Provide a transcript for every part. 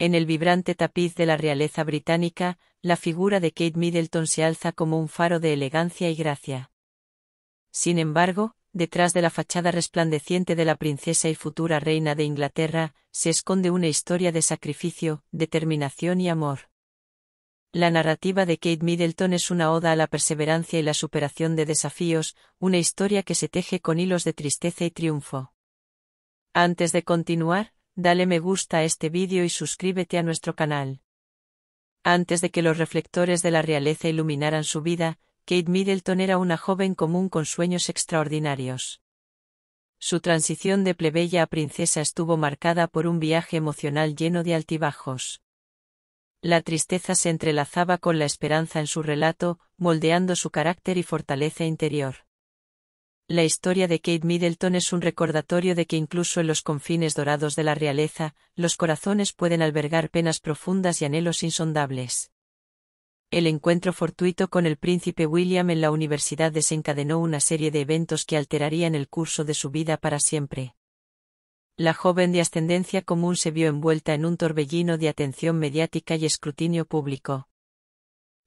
En el vibrante tapiz de la realeza británica, la figura de Kate Middleton se alza como un faro de elegancia y gracia. Sin embargo, detrás de la fachada resplandeciente de la princesa y futura reina de Inglaterra, se esconde una historia de sacrificio, determinación y amor. La narrativa de Kate Middleton es una oda a la perseverancia y la superación de desafíos, una historia que se teje con hilos de tristeza y triunfo. Antes de continuar, dale me gusta a este vídeo y suscríbete a nuestro canal. Antes de que los reflectores de la realeza iluminaran su vida, Kate Middleton era una joven común con sueños extraordinarios. Su transición de plebeya a princesa estuvo marcada por un viaje emocional lleno de altibajos. La tristeza se entrelazaba con la esperanza en su relato, moldeando su carácter y fortaleza interior. La historia de Kate Middleton es un recordatorio de que incluso en los confines dorados de la realeza, los corazones pueden albergar penas profundas y anhelos insondables. El encuentro fortuito con el príncipe William en la universidad desencadenó una serie de eventos que alterarían el curso de su vida para siempre. La joven de ascendencia común se vio envuelta en un torbellino de atención mediática y escrutinio público.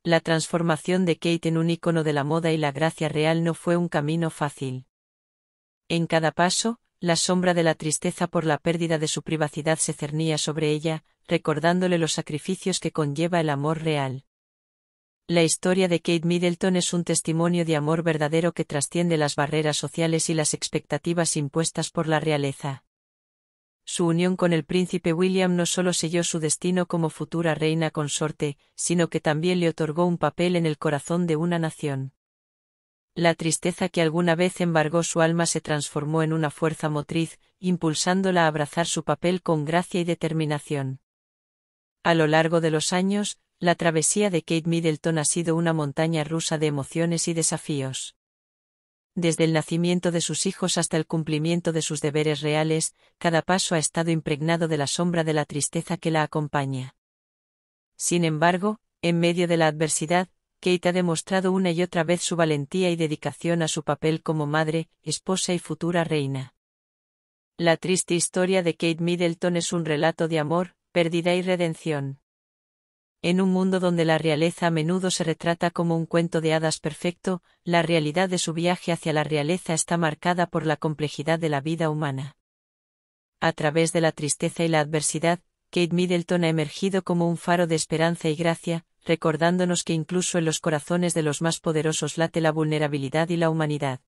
La transformación de Kate en un icono de la moda y la gracia real no fue un camino fácil. En cada paso, la sombra de la tristeza por la pérdida de su privacidad se cernía sobre ella, recordándole los sacrificios que conlleva el amor real. La historia de Kate Middleton es un testimonio de amor verdadero que trasciende las barreras sociales y las expectativas impuestas por la realeza. Su unión con el príncipe William no solo selló su destino como futura reina consorte, sino que también le otorgó un papel en el corazón de una nación. La tristeza que alguna vez embargó su alma se transformó en una fuerza motriz, impulsándola a abrazar su papel con gracia y determinación. A lo largo de los años, la travesía de Kate Middleton ha sido una montaña rusa de emociones y desafíos. Desde el nacimiento de sus hijos hasta el cumplimiento de sus deberes reales, cada paso ha estado impregnado de la sombra de la tristeza que la acompaña. Sin embargo, en medio de la adversidad, Kate ha demostrado una y otra vez su valentía y dedicación a su papel como madre, esposa y futura reina. La triste historia de Kate Middleton es un relato de amor, pérdida y redención. En un mundo donde la realeza a menudo se retrata como un cuento de hadas perfecto, la realidad de su viaje hacia la realeza está marcada por la complejidad de la vida humana. A través de la tristeza y la adversidad, Kate Middleton ha emergido como un faro de esperanza y gracia, recordándonos que incluso en los corazones de los más poderosos late la vulnerabilidad y la humanidad.